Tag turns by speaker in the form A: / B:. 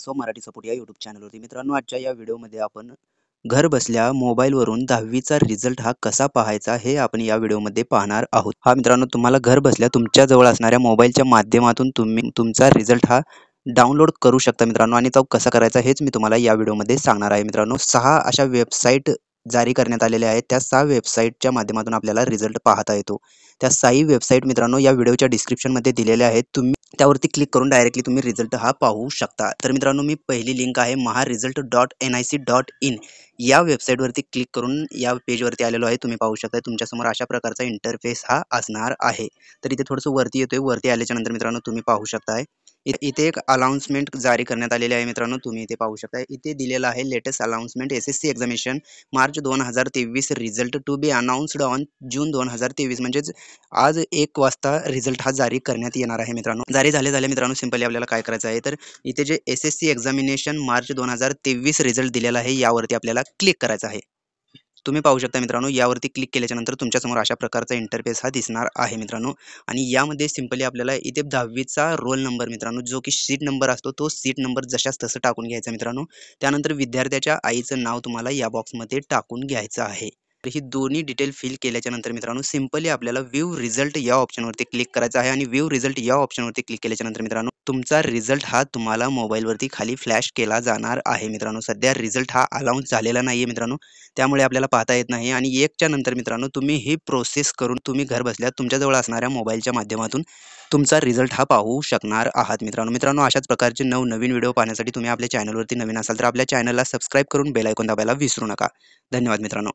A: so Marathi support या YouTube चॅनलवरती मित्रांनो आजच्या या व्हिडिओमध्ये आपण घर बसल्या मोबाईलवरून दहावीचा रिझल्ट हा कसा पाहायचा हे आपण या व्हिडिओमध्ये पाहणार आहोत हा मित्रांनो तुम्हाला घर बसल्या तुमच्या जवळ असणाऱ्या मोबाईलच्या माध्यमातून तुम्ही तुमचा रिझल्ट हा डाउनलोड करू शकता मित्रांनो आणि तो कसा करायचा हेच मी तुम्हाला या व्हिडिओमध्ये सांगणार आहे मित्रांनो सहा अशा वेबसाईट जारी करण्यात आलेले आहेत त्या सहा वेबसाईटच्या माध्यमातून आपल्याला रिझल्ट पाहता येतो त्या साई वेबसाईट मित्रांनो या व्हिडिओच्या डिस्क्रिप्शनमध्ये दिलेल्या आहेत तुम्ही त्यावरती क्लिक करून डायरेक्टली तुम्ही रिझल्ट हा पाहू शकता तर मित्रांनो मी पहिली लिंक आहे Maha result dot N I C dot in या वेबसाईटवरती क्लिक करून या पेजवरती आलेलो आहे तुम्ही पाहू शकता तुमच्यासमोर अशा प्रकारचा इंटरफेस हा असणार आहे तर इथे थोडंसं वरती येतोय वरती आल्याच्यानंतर मित्रांनो तुम्ही पाहू शकताय इथे एक अनाउन्समेंट जारी करण्यात आलेली आहे मित्रांनो तुम्ही इथे पाहू शकता इथे दिलेला आहे latest announcement S S C examination March दोन हजार तेवीस result to be announced on June दोन हजार तेवीस म्हणजेच आज एक वाजता रिझल्ट हा जारी करण्यात येणार आहे मित्रांनो जारी झाले झाले मित्रांनो सिंपली आपल्याला काय करायचं आहे तर इथे जे S S C examination March दोन हजार तेवीस रिझल्ट दिलेला आहे यावरती आपल्याला क्लिक करायचं आहे तुम्ही पाहू शकता मित्रांनो यावरती क्लिक केल्याच्यानंतर तुमच्यासमोर अशा प्रकारचा इंटरफेस हा दिसणार आहे मित्रांनो आणि यामध्ये सिम्पली आपल्याला इथे दहावीचा रोल नंबर मित्रांनो जो की सीट नंबर असतो तो सीट नंबर जशाच तसं टाकून घ्यायचा मित्रांनो त्यानंतर विद्यार्थ्याच्या आईचं नाव तुम्हाला या बॉक्समध्ये टाकून घ्यायचं आहे तर ही दोन्ही डिटेल फिल केल्याच्यानंतर मित्रांनो सिंपली आपल्याला व्ह्यू रिझल्ट या ऑप्शनवरती क्लिक करायचा आहे आणि व्ह्यू रिझल्ट या ऑप्शनवरती क्लिक केल्याच्या नंतर मित्रांनो तुमचा रिझल्ट हा तुम्हाला मोबाईलवरती खाली फ्लॅश केला जाणार आहे मित्रांनो सध्या रिझल्ट हा अलाउन्स झालेला नाही आहे मित्रांनो त्यामुळे आपल्याला पाहता येत नाही आणि एकच्या नंतर मित्रांनो तुम्ही ही प्रोसेस करून तुम्ही घर घरबसल्या तुमच्याजवळ असणाऱ्या मोबाईलच्या माध्यमातून तुमचा रिझल्ट हा पाहू शकणार आहात मित्रांनो मित्रांनो अशाच प्रकारचे नवनवीन व्हिडिओ पाहण्यासाठी तुम्ही आपल्या चॅनलवरती नवीन असाल तर आपल्या चॅनलला सबस्क्राईब करून बेलायकॉन दाबायला विसरू नका धन्यवाद मित्रांनो